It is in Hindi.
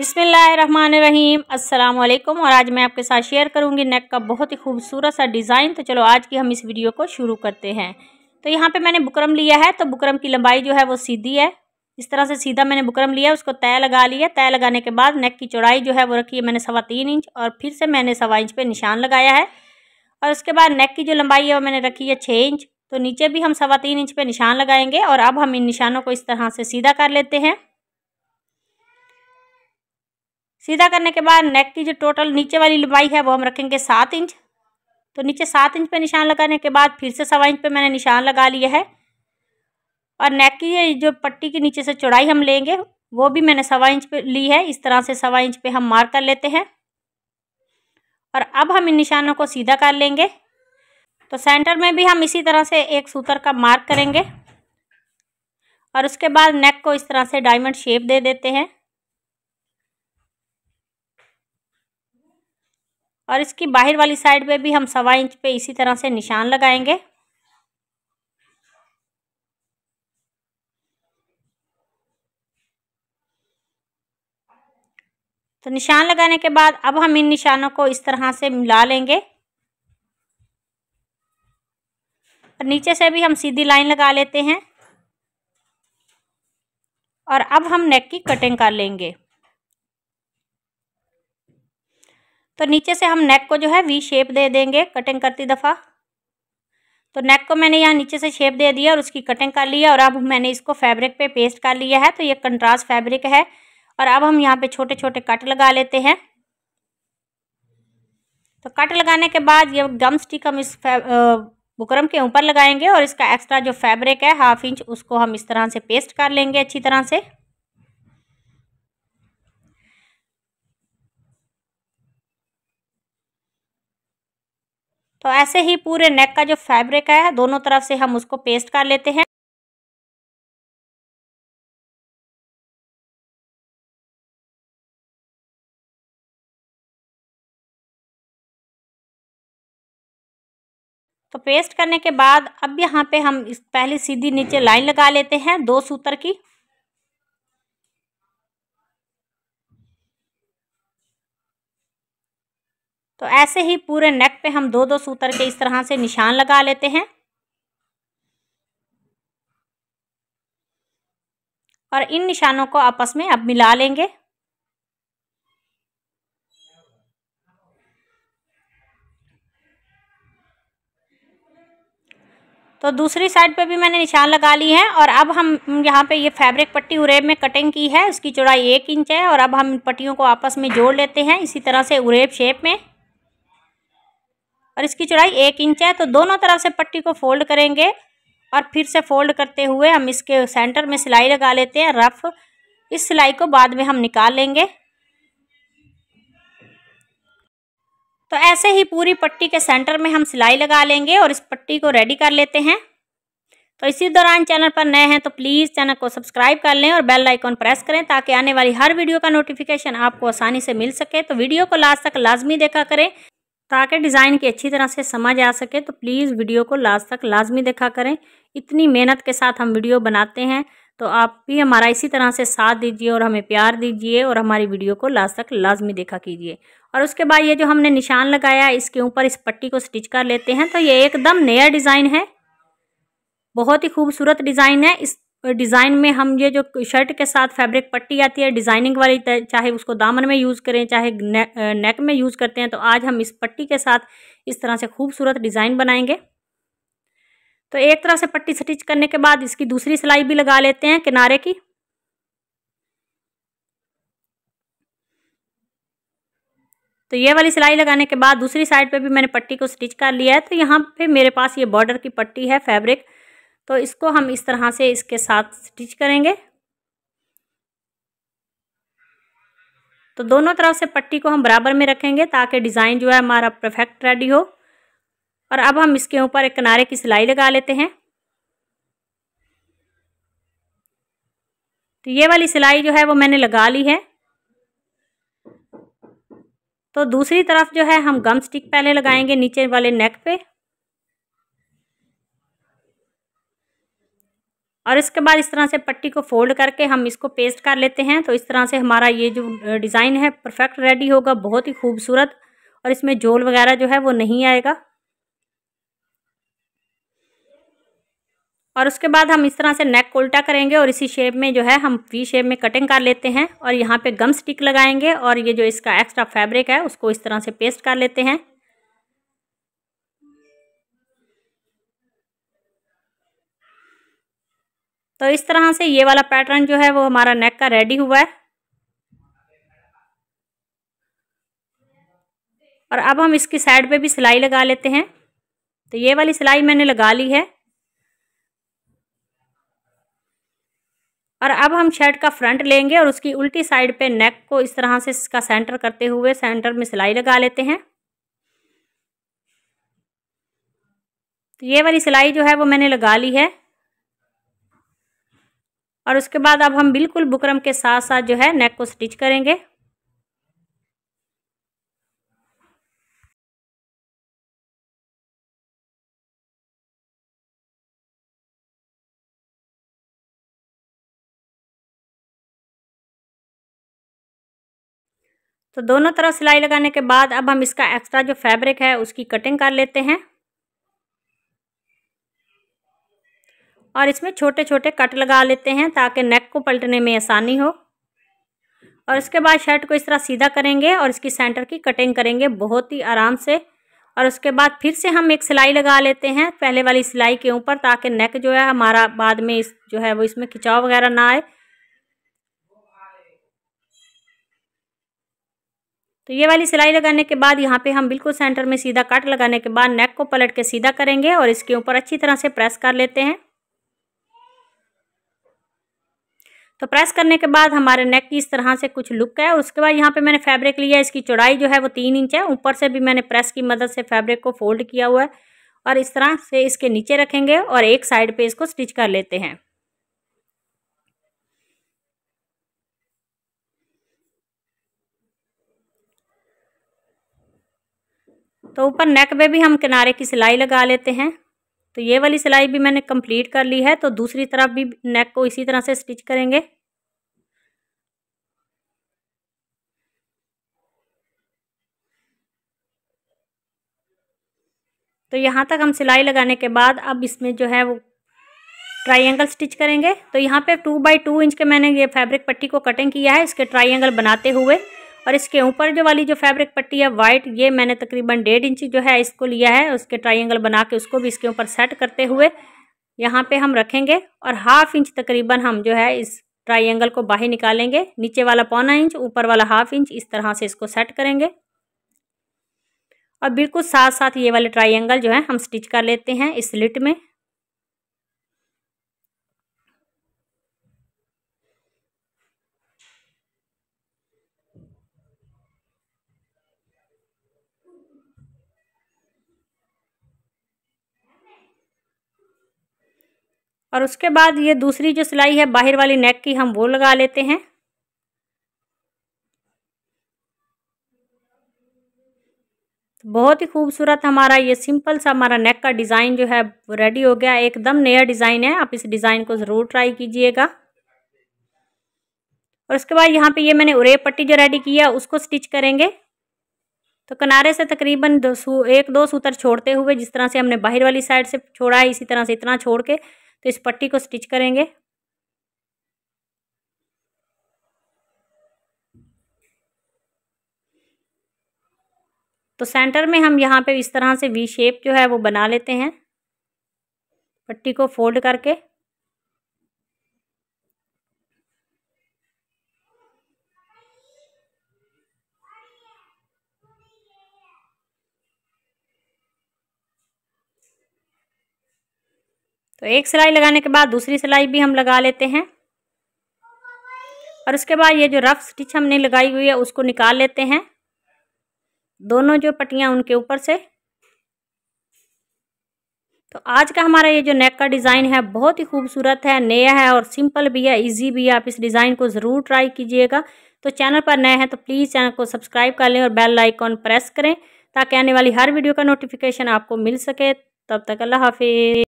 बिसमीम अस्सलाम वालेकुम और आज मैं आपके साथ शेयर करूंगी नेक का बहुत ही खूबसूरत सा डिज़ाइन तो चलो आज की हम इस वीडियो को शुरू करते हैं तो यहाँ पे मैंने बुकरम लिया है तो बुकरम की लंबाई जो है वो सीधी है इस तरह से सीधा मैंने बुकरम लिया उसको तय लगा लिया तय लगाने के बाद नेक की चौड़ाई जो है वो रखी है मैंने सवा तीन इंच और फिर से मैंने सवा इंच पर निशान लगाया है और उसके बाद नेक की जो लंबाई है वो मैंने रखी है छः इंच तो नीचे भी हम सवा तीन इंच पर निशान लगाएंगे और अब हम इन निशानों को इस तरह से सीधा कर लेते हैं सीधा करने के बाद नेक की जो टोटल नीचे वाली लंबाई है वो हम रखेंगे सात इंच तो नीचे सात इंच पे निशान लगाने के बाद फिर से सवा इंच पे मैंने निशान लगा लिया है और नेक की जो पट्टी के नीचे से चौड़ाई हम लेंगे वो भी मैंने सवा इंच पे ली है इस तरह से सवा इंच पे हम मार कर लेते हैं और अब हम इन निशानों को सीधा कर लेंगे तो सेंटर में भी हम इसी तरह से एक सूतर का मार्क करेंगे और उसके बाद नेक को इस तरह से डायमंड शेप दे देते हैं और इसकी बाहर वाली साइड पे भी हम सवा इंच पे इसी तरह से निशान लगाएंगे तो निशान लगाने के बाद अब हम इन निशानों को इस तरह से मिला लेंगे और नीचे से भी हम सीधी लाइन लगा लेते हैं और अब हम नेक की कटिंग कर लेंगे तो नीचे से हम नेक को जो है वी शेप दे देंगे कटिंग करती दफ़ा तो नेक को मैंने यहाँ नीचे से शेप दे दिया और उसकी कटिंग कर ली है और अब मैंने इसको फैब्रिक पे पेस्ट कर लिया है तो ये कंट्रास्ट फैब्रिक है और अब हम यहाँ पे छोटे छोटे कट लगा लेते हैं तो कट लगाने के बाद ये गम स्टिक हम इस बुकरम के ऊपर लगाएंगे और इसका एक्स्ट्रा जो फैब्रिक है हाफ इंच उसको हम इस तरह से पेस्ट कर लेंगे अच्छी तरह से तो ऐसे ही पूरे नेक का जो फैब्रिक है दोनों तरफ से हम उसको पेस्ट कर लेते हैं तो पेस्ट करने के बाद अब यहाँ पे हम इस पहली सीधी नीचे लाइन लगा लेते हैं दो सूतर की तो ऐसे ही पूरे नेक पे हम दो दो सूतर के इस तरह से निशान लगा लेते हैं और इन निशानों को आपस में अब मिला लेंगे तो दूसरी साइड पे भी मैंने निशान लगा ली है और अब हम यहाँ पे ये फैब्रिक पट्टी उरेब में कटिंग की है उसकी चौड़ाई एक इंच है और अब हम इन पट्टियों को आपस में जोड़ लेते हैं इसी तरह से उरेब शेप में और इसकी चौड़ाई एक इंच है तो दोनों तरफ से पट्टी को फोल्ड करेंगे और फिर से फोल्ड करते हुए हम इसके सेंटर में सिलाई लगा लेते हैं रफ इस सिलाई को बाद में हम निकाल लेंगे तो ऐसे ही पूरी पट्टी के सेंटर में हम सिलाई लगा लेंगे और इस पट्टी को रेडी कर लेते हैं तो इसी दौरान चैनल पर नए हैं तो प्लीज़ चैनल को सब्सक्राइब कर लें और बेल आइकॉन प्रेस करें ताकि आने वाली हर वीडियो का नोटिफिकेशन आपको आसानी से मिल सके तो वीडियो को लास्ट तक लाजमी देखा करें ताकि तो डिज़ाइन की अच्छी तरह से समझ आ सके तो प्लीज़ वीडियो को लास्ट तक लाजमी देखा करें इतनी मेहनत के साथ हम वीडियो बनाते हैं तो आप भी हमारा इसी तरह से साथ दीजिए और हमें प्यार दीजिए और हमारी वीडियो को लास्ट तक लाजमी देखा कीजिए और उसके बाद ये जो हमने निशान लगाया इसके ऊपर इस पट्टी को स्टिच कर लेते हैं तो ये एकदम नया डिज़ाइन है बहुत ही खूबसूरत डिज़ाइन है इस डिज़ाइन में हम ये जो शर्ट के साथ फैब्रिक पट्टी आती है डिज़ाइनिंग वाली चाहे उसको दामन में यूज़ करें चाहे ने, नेक में यूज़ करते हैं तो आज हम इस पट्टी के साथ इस तरह से खूबसूरत डिज़ाइन बनाएंगे तो एक तरह से पट्टी स्टिच करने के बाद इसकी दूसरी सिलाई भी लगा लेते हैं किनारे की तो ये वाली सिलाई लगाने के बाद दूसरी साइड पे भी मैंने पट्टी को स्टिच कर लिया है तो यहाँ पे मेरे पास ये बॉर्डर की पट्टी है फैब्रिक तो इसको हम इस तरह से इसके साथ स्टिच करेंगे तो दोनों तरफ से पट्टी को हम बराबर में रखेंगे ताकि डिज़ाइन जो है हमारा परफेक्ट रेडी हो और अब हम इसके ऊपर एक किनारे की सिलाई लगा लेते हैं तो ये वाली सिलाई जो है वो मैंने लगा ली है तो दूसरी तरफ जो है हम गम स्टिक पहले लगाएंगे नीचे वाले नेक पे और इसके बाद इस तरह से पट्टी को फोल्ड करके हम इसको पेस्ट कर लेते हैं तो इस तरह से हमारा ये जो डिज़ाइन है परफेक्ट रेडी होगा बहुत ही खूबसूरत और इसमें जोल वगैरह जो है वो नहीं आएगा और उसके बाद हम इस तरह से नेक उल्टा करेंगे और इसी शेप में जो है हम वी शेप में कटिंग कर लेते हैं और यहाँ पे गम स्टिक लगाएंगे और ये जो इसका एक्स्ट्रा फैब्रिक है उसको इस तरह से पेस्ट कर लेते हैं तो इस तरह से ये वाला पैटर्न जो है वो हमारा नेक का रेडी हुआ है और अब हम इसकी साइड पे भी सिलाई लगा लेते हैं तो ये वाली सिलाई मैंने लगा ली है और अब हम शर्ट का फ्रंट लेंगे और उसकी उल्टी साइड पे नेक को इस तरह से इसका सेंटर करते हुए सेंटर में सिलाई लगा लेते हैं तो ये वाली सिलाई जो है वो मैंने लगा ली है और उसके बाद अब हम बिल्कुल बुकरम के साथ साथ जो है नेक को स्टिच करेंगे तो दोनों तरफ सिलाई लगाने के बाद अब हम इसका एक्स्ट्रा जो फैब्रिक है उसकी कटिंग कर लेते हैं और इसमें छोटे छोटे कट लगा लेते हैं ताकि नेक को पलटने में आसानी हो और इसके बाद शर्ट को इस तरह सीधा करेंगे और इसकी सेंटर की कटिंग करेंगे बहुत ही आराम से और उसके बाद फिर से हम एक सिलाई लगा लेते हैं पहले वाली सिलाई के ऊपर ताकि नेक जो है हमारा बाद में इस जो है वो इसमें खिंचाव वगैरह ना आए तो ये वाली सिलाई लगाने के बाद यहाँ पे हम बिल्कुल सेंटर में सीधा कट लगाने के बाद नेक को पलट के सीधा करेंगे और इसके ऊपर अच्छी तरह से प्रेस कर लेते हैं तो प्रेस करने के बाद हमारे नेक की इस तरह से कुछ लुक है उसके बाद यहाँ पे मैंने फैब्रिक लिया इसकी चौड़ाई जो है वो तीन इंच है ऊपर से भी मैंने प्रेस की मदद से फैब्रिक को फोल्ड किया हुआ है और इस तरह से इसके नीचे रखेंगे और एक साइड पे इसको स्टिच कर लेते हैं तो ऊपर नेक पे भी हम किनारे की सिलाई लगा लेते हैं तो ये वाली सिलाई भी मैंने कंप्लीट कर ली है तो दूसरी तरफ भी नेक को इसी तरह से स्टिच करेंगे तो यहाँ तक हम सिलाई लगाने के बाद अब इसमें जो है वो ट्राइंगल स्टिच करेंगे तो यहाँ पे टू बाई टू इंच के मैंने ये फैब्रिक पट्टी को कटिंग किया है इसके ट्राइंगल बनाते हुए और इसके ऊपर जो वाली जो फैब्रिक पट्टी है वाइट ये मैंने तकरीबन डेढ़ इंच जो है इसको लिया है उसके ट्राइंगल बना के उसको भी इसके ऊपर सेट करते हुए यहाँ पे हम रखेंगे और हाफ इंच तकरीबन हम जो है इस ट्राइंगल को बाहर निकालेंगे नीचे वाला पौना इंच ऊपर वाला हाफ इंच इस तरह से इसको सेट करेंगे और बिल्कुल साथ साथ ये वाले ट्राइंगल जो है हम स्टिच कर लेते हैं इस स्लिट में और उसके बाद ये दूसरी जो सिलाई है बाहर वाली नेक की हम वो लगा लेते हैं तो बहुत ही खूबसूरत हमारा ये सिंपल सा हमारा नेक का डिज़ाइन जो है रेडी हो गया एकदम नया डिज़ाइन है आप इस डिज़ाइन को ज़रूर ट्राई कीजिएगा और उसके बाद यहाँ पे ये मैंने उरे पट्टी जो रेडी की है उसको स्टिच करेंगे तो किनारे से तकरीबन दो एक दो सूतर छोड़ते हुए जिस तरह से हमने बाहर वाली साइड से छोड़ा है इसी तरह से इतना छोड़ के तो इस पट्टी को स्टिच करेंगे तो सेंटर में हम यहाँ पे इस तरह से वी शेप जो है वो बना लेते हैं पट्टी को फोल्ड करके तो एक सिलाई लगाने के बाद दूसरी सिलाई भी हम लगा लेते हैं और उसके बाद ये जो रफ़ स्टिच हमने लगाई हुई है उसको निकाल लेते हैं दोनों जो पट्टियाँ उनके ऊपर से तो आज का हमारा ये जो नेक का डिज़ाइन है बहुत ही खूबसूरत है नया है और सिंपल भी है इजी भी है आप इस डिज़ाइन को ज़रूर ट्राई कीजिएगा तो चैनल पर नए हैं तो प्लीज़ चैनल को सब्सक्राइब कर लें और बेल आइकॉन प्रेस करें ताकि आने वाली हर वीडियो का नोटिफिकेशन आपको मिल सके तब तक अल्लाह हाफिज़